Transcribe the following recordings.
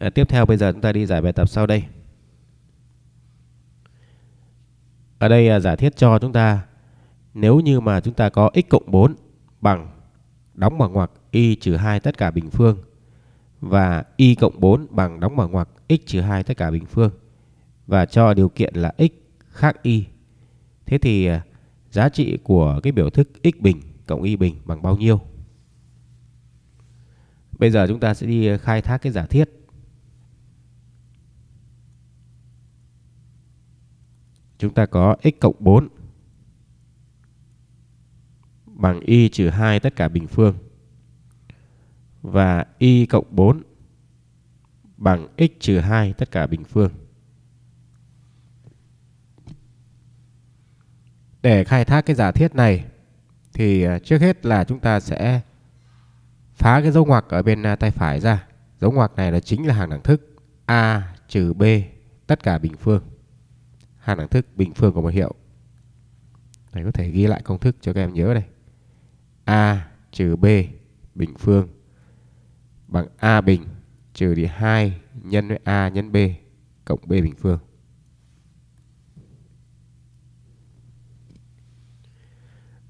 à, tiếp theo bây giờ chúng ta đi giải bài tập sau đây ở đây à, giả thiết cho chúng ta nếu như mà chúng ta có x cộng 4 bằng đóng bằng ngoặc y trừ 2 tất cả bình phương và y cộng 4 bằng đóng bằng ngoặc x trừ 2 tất cả bình phương và cho điều kiện là x khác y. Thế thì à, giá trị của cái biểu thức x bình cộng y bình bằng bao nhiêu? Bây giờ chúng ta sẽ đi à, khai thác cái giả thiết chúng ta có x cộng 4 bằng y trừ 2 tất cả bình phương và y cộng 4 bằng x trừ 2 tất cả bình phương. Để khai thác cái giả thiết này thì à, trước hết là chúng ta sẽ phá cái dấu ngoặc ở bên à, tay phải ra. Dấu ngoặc này là chính là hàng đẳng thức a trừ b tất cả bình phương hai đẳng thức bình phương của một hiệu. Thầy có thể ghi lại công thức cho các em nhớ đây. A trừ B bình phương bằng A bình trừ đi 2 nhân với A nhân B cộng B bình phương.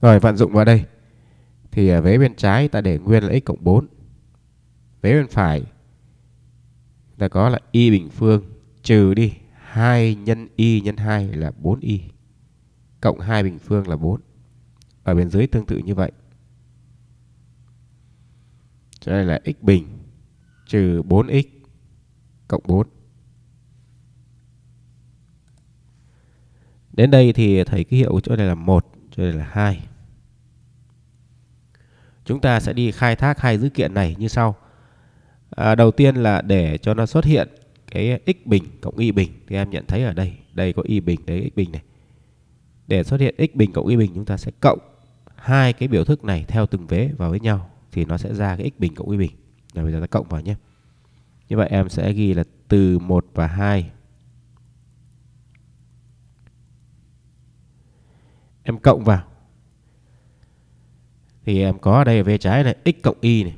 Rồi vận dụng vào đây thì à, vế bên trái ta để nguyên là x cộng 4. Vế bên phải ta có là y bình phương trừ đi 2 nhân y nhân 2 là 4y. Cộng 2 bình phương là 4. Ở bên dưới tương tự như vậy. Cho nên là x bình trừ 4x cộng 4. Đến đây thì thấy ký hiệu của chỗ này là 1, chỗ này là 2. Chúng ta sẽ đi khai thác hai dữ kiện này như sau. À, đầu tiên là để cho nó xuất hiện cái x bình cộng y bình thì em nhận thấy ở đây đây có y bình đấy x bình này để xuất hiện x bình cộng y bình chúng ta sẽ cộng hai cái biểu thức này theo từng vế vào với nhau thì nó sẽ ra cái x bình cộng y bình rồi bây giờ ta cộng vào nhé như vậy em sẽ ghi là từ 1 và 2 em cộng vào thì em có ở đây ở phía trái này x cộng y này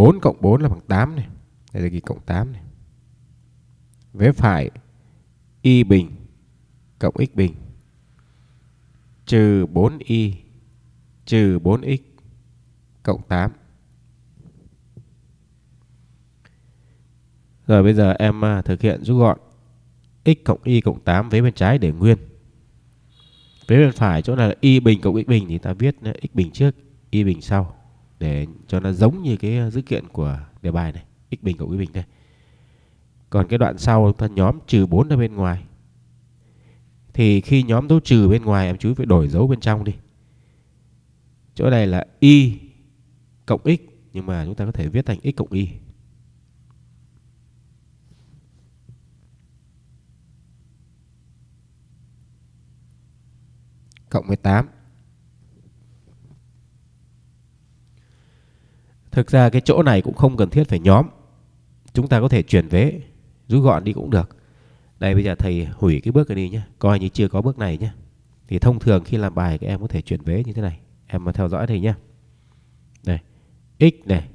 4 cộng 4 là bằng 8 này. Đây là ghi cộng 8 này. Vế phải y bình cộng x bình trừ 4y trừ 4x cộng 8. Rồi bây giờ em à, thực hiện rút gọn x cộng y cộng 8 vế bên trái để nguyên. Vế bên phải chỗ này là y bình cộng x bình thì ta viết à, x bình trước, y bình sau để cho nó giống như cái ờ, dữ kiện của đề bài này x bình cộng y bình đây còn cái đoạn sau ta nhóm trừ 4 ra bên ngoài thì khi nhóm dấu trừ bên ngoài em chú ý phải đổi dấu bên trong đi chỗ này là y cộng x nhưng mà chúng ta có thể viết thành x cộng y cộng với tám. Thực ra cái chỗ này cũng không cần thiết phải nhóm. Chúng ta có thể chuyển vế, rút gọn đi cũng được. Đây bây giờ thầy hủy cái bước này đi nhé. Coi như chưa có bước này nhé. Thì thông thường khi làm bài các em có thể chuyển vế như thế này. Em mà theo dõi thầy nhé. Đây. X này.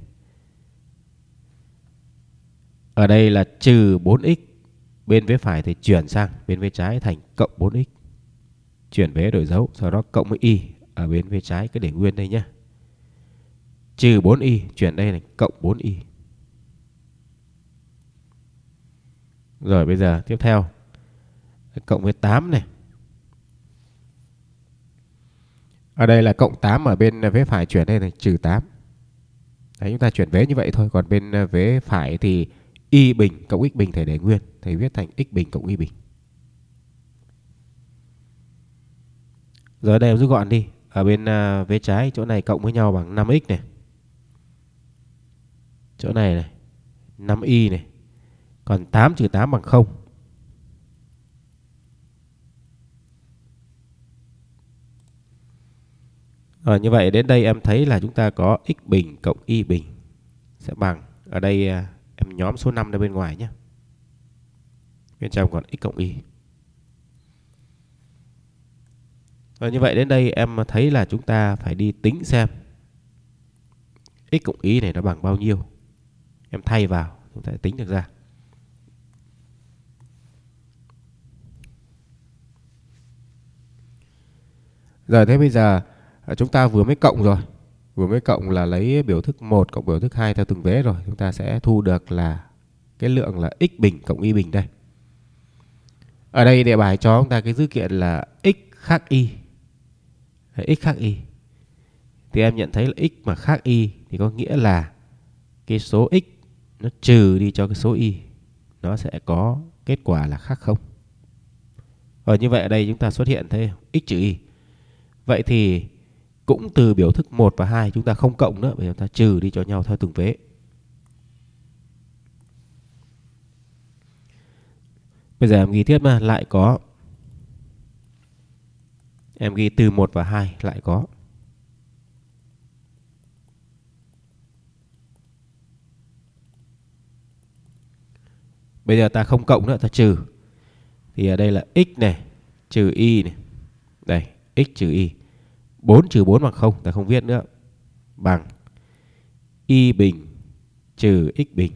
Ở đây là trừ 4x. Bên vế phải thì chuyển sang. Bên vế trái thành cộng 4x. Chuyển vế đổi dấu. Sau đó cộng với y. Ở bên vế trái cứ để nguyên đây nhé trừ 4y chuyển đây là cộng 4y. Rồi bây giờ tiếp theo cộng với 8 này. Ở đây là cộng 8 ở bên vế phải chuyển đây là trừ 8. Đấy, chúng ta chuyển vế như vậy thôi. Còn bên vế phải thì y bình cộng x bình thầy để nguyên. Thầy viết thành x bình cộng y bình. Rồi đây em rút gọn đi. Ở bên à, vế trái chỗ này cộng với nhau bằng 5x này chỗ này này 5y này còn 8 trừ 8 bằng 0 Rồi ờ, như vậy đến đây em thấy là chúng ta có x bình cộng y bình sẽ bằng ở đây à, em nhóm số 5 ra bên ngoài nhé. Bên trong còn x cộng y. Rồi ờ, như vậy đến đây em thấy là chúng ta phải đi tính xem x cộng y này nó bằng bao nhiêu em thay vào chúng ta tính được ra Rồi thế bây giờ à, chúng ta vừa mới cộng rồi. Vừa mới cộng là lấy biểu thức 1 cộng biểu thức 2 theo từng vế rồi. Chúng ta sẽ thu được là cái lượng là x bình cộng y bình đây. Ở đây đề bài cho chúng ta cái dữ kiện là x khác y. Đấy, x khác y. Thì em nhận thấy là x mà khác y thì có nghĩa là cái số x nó trừ đi cho cái số y nó sẽ có kết quả là khác không và ờ, như vậy ở đây chúng ta xuất hiện thế x trừ y vậy thì cũng từ biểu thức 1 và 2 chúng ta không cộng nữa bởi chúng ta trừ đi cho nhau theo từng vế bây giờ em ghi tiếp mà lại có em ghi từ 1 và 2 lại có Bây giờ ta không cộng nữa, ta trừ. Thì ở đây là x này trừ y này. Đây, x trừ y. 4 trừ 4 bằng 0, ta không viết nữa. Bằng y bình trừ x bình.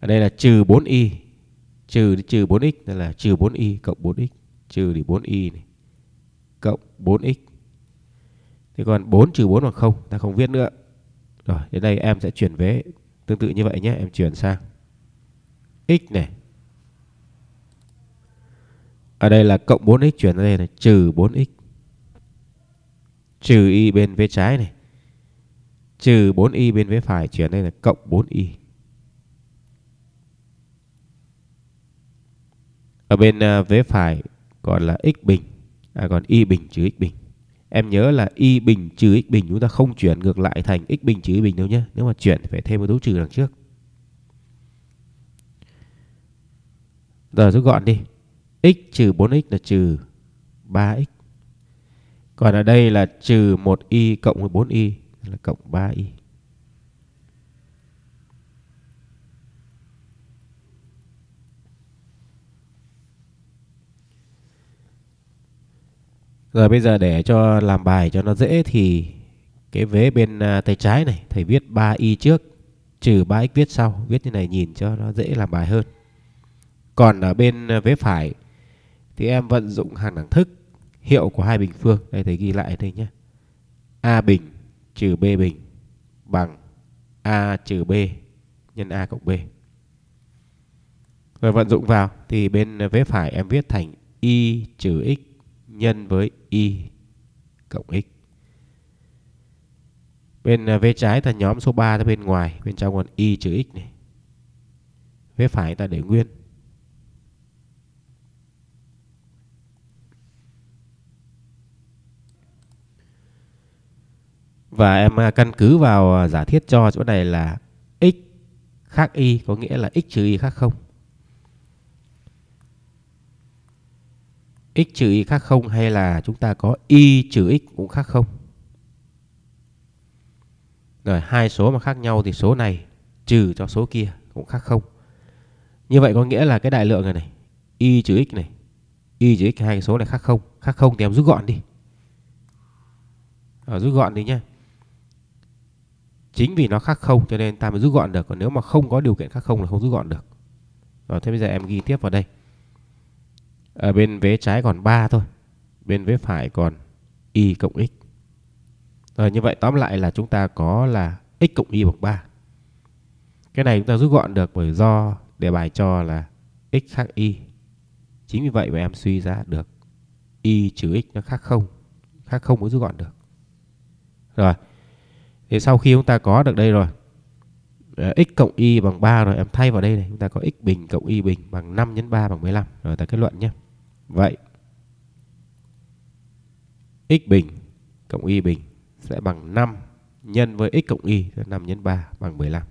Ở đây là trừ 4y trừ trừ 4x nên là trừ 4y cộng 4x trừ đi 4y này cộng 4x. Thế còn 4 trừ 4 bằng 0, ta không viết nữa. Rồi, đến đây em sẽ chuyển vế Tương tự như vậy nhé, em chuyển sang x này. Ở đây là cộng 4x chuyển ra đây là trừ 4x. Trừ y bên vế trái này. Trừ 4y bên vế phải chuyển đây là cộng 4y. Ở bên à, vế phải còn là x bình, à còn y bình trừ x bình em nhớ là y bình trừ x bình chúng ta không chuyển ngược lại thành x bình trừ y bình đâu nhé nếu mà chuyển phải thêm một dấu trừ đằng trước giờ rút gọn đi x trừ 4x là trừ 3x còn ở đây là trừ 1y cộng với 4y là cộng 3y Rồi bây giờ để cho làm bài cho nó dễ thì cái vế bên à, tay trái này thầy viết 3y trước trừ 3x viết sau, viết như này nhìn cho nó dễ làm bài hơn. Còn ở bên à, vế phải thì em vận dụng hàng đẳng thức hiệu của hai bình phương. Đây thầy ghi lại đây nhé. A bình trừ B bình bằng A trừ B nhân A cộng B. Rồi vận dụng vào thì bên à, vế phải em viết thành Y trừ X nhân với y cộng x. Bên à, vế trái ta nhóm số 3 ta bên ngoài, bên trong còn y trừ x này. Vế phải ta để nguyên. Và em à, căn cứ vào à, giả thiết cho chỗ này là x khác y có nghĩa là x trừ y khác không x trừ y khác không hay là chúng ta có y trừ x cũng khác không rồi hai số mà khác nhau thì số này trừ cho số kia cũng khác không như vậy có nghĩa là cái đại lượng này này y trừ x này y trừ x hai cái số này khác không khác không thì em rút gọn đi ở ờ, rút gọn đi nhé. chính vì nó khác không cho nên ta mới rút gọn được còn nếu mà không có điều kiện khác không là không rút gọn được rồi thế bây giờ em ghi tiếp vào đây ở ờ, bên vế trái còn 3 thôi bên vế phải còn y cộng x rồi như vậy tóm lại là chúng ta có là x cộng y bằng 3 cái này chúng ta rút gọn được bởi do đề bài cho là x khác y chính vì vậy mà em suy ra được y trừ x nó khác không khác không mới rút gọn được rồi thì sau khi chúng ta có được đây rồi ờ, x cộng y bằng 3 rồi em thay vào đây này chúng ta có x bình cộng y bình bằng 5 nhân 3 bằng 15 rồi ta kết luận nhé Vậy x bình cộng y bình sẽ bằng 5 nhân với x cộng y 5 nhân 3 bằng 15.